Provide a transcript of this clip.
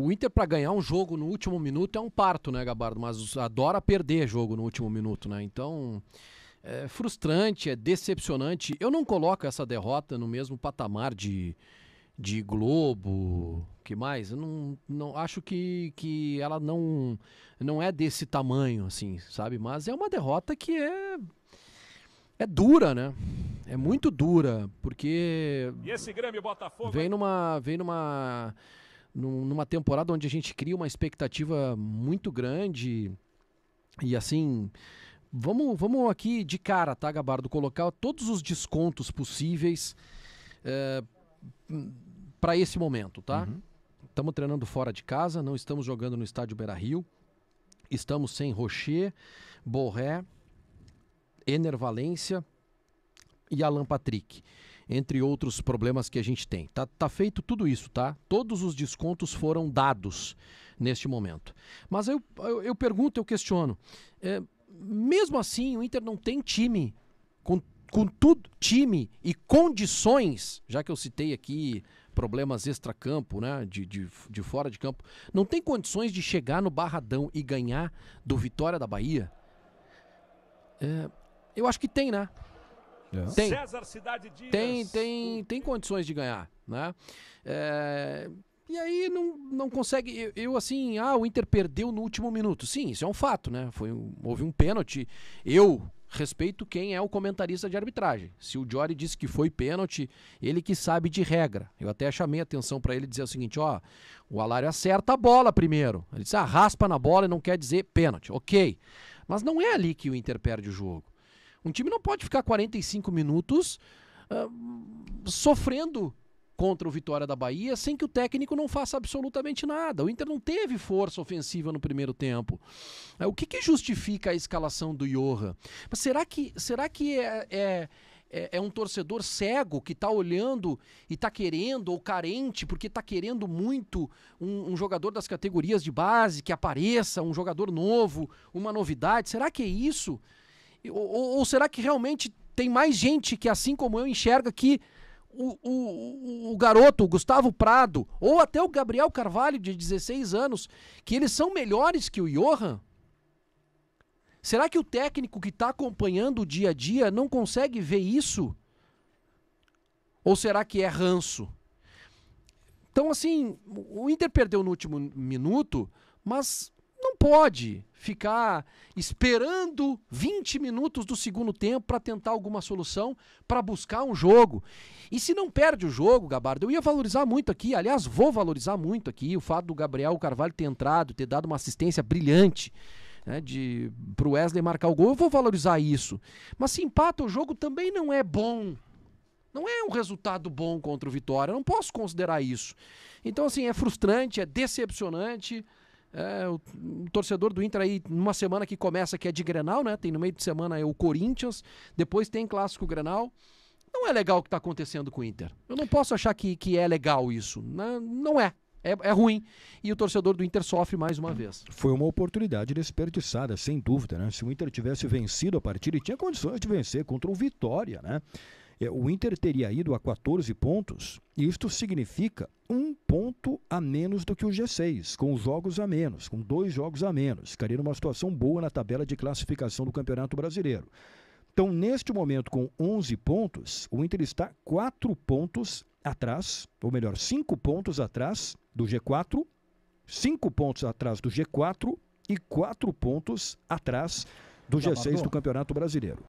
O Inter, para ganhar um jogo no último minuto, é um parto, né, Gabardo? Mas adora perder jogo no último minuto, né? Então, é frustrante, é decepcionante. Eu não coloco essa derrota no mesmo patamar de, de Globo, que mais? Eu não, não acho que, que ela não, não é desse tamanho, assim, sabe? Mas é uma derrota que é, é dura, né? É muito dura, porque. E esse Grêmio Botafogo. Vem numa. Vem numa numa temporada onde a gente cria uma expectativa muito grande e assim. Vamos, vamos aqui de cara, tá, Gabardo? Colocar todos os descontos possíveis é, para esse momento, tá? Estamos uhum. treinando fora de casa, não estamos jogando no estádio Beira Rio, estamos sem Rocher, Borré, Enervalência e Alan Patrick entre outros problemas que a gente tem. Tá, tá feito tudo isso, tá? Todos os descontos foram dados neste momento. Mas eu, eu, eu pergunto, eu questiono. É, mesmo assim, o Inter não tem time com, com tudo, time e condições, já que eu citei aqui problemas extra-campo, né? De, de, de, fora de campo. Não tem condições de chegar no Barradão e ganhar do Vitória da Bahia? É, eu acho que tem, né? É. Tem. César Cidade Dias. Tem, tem, tem condições de ganhar, né? É, e aí não, não consegue. Eu, eu, assim, ah, o Inter perdeu no último minuto. Sim, isso é um fato, né? Foi um, houve um pênalti. Eu respeito quem é o comentarista de arbitragem. Se o Jory disse que foi pênalti, ele que sabe de regra. Eu até chamei a atenção para ele dizer o seguinte: ó, o Alário acerta a bola primeiro. Ele disse, ah, raspa na bola e não quer dizer pênalti. Ok. Mas não é ali que o Inter perde o jogo. Um time não pode ficar 45 minutos uh, sofrendo contra o Vitória da Bahia sem que o técnico não faça absolutamente nada. O Inter não teve força ofensiva no primeiro tempo. É, o que, que justifica a escalação do Johan? Mas será que, será que é, é, é, é um torcedor cego que está olhando e está querendo, ou carente, porque está querendo muito um, um jogador das categorias de base que apareça, um jogador novo, uma novidade? Será que é isso? Ou, ou, ou será que realmente tem mais gente que, assim como eu, enxerga que o, o, o, garoto, o Gustavo Prado, ou até o Gabriel Carvalho, de 16 anos, que eles são melhores que o Johan? Será que o técnico que está acompanhando o dia a dia não consegue ver isso? Ou será que é ranço? Então, assim, o Inter perdeu no último minuto, mas não pode ficar esperando 20 minutos do segundo tempo para tentar alguma solução, para buscar um jogo. E se não perde o jogo, Gabardo, eu ia valorizar muito aqui, aliás, vou valorizar muito aqui o fato do Gabriel Carvalho ter entrado, ter dado uma assistência brilhante. Né, de pro Wesley marcar o gol, eu vou valorizar isso. Mas se empata o jogo também não é bom. Não é um resultado bom contra o Vitória, eu não posso considerar isso. Então assim, é frustrante, é decepcionante. É, o torcedor do Inter aí, numa semana que começa que é de Grenal, né? Tem no meio de semana é o Corinthians, depois tem clássico Grenal. Não é legal o que está acontecendo com o Inter. Eu não posso achar que, que é legal isso. Não, né? não é. é. É ruim. E o torcedor do Inter sofre mais uma vez. Foi uma oportunidade desperdiçada, sem dúvida, né? Se o Inter tivesse vencido a partida, e tinha condições de vencer contra o Vitória, né? É, o Inter teria ido a 14 pontos, e isto significa um ponto a menos do que o G6, com jogos a menos, com dois jogos a menos. Ficaria numa situação boa na tabela de classificação do Campeonato Brasileiro. Então, neste momento, com 11 pontos, o Inter está 4 pontos atrás, ou melhor, 5 pontos atrás do G4, 5 pontos atrás do G4 e 4 pontos atrás do G6 do Campeonato Brasileiro.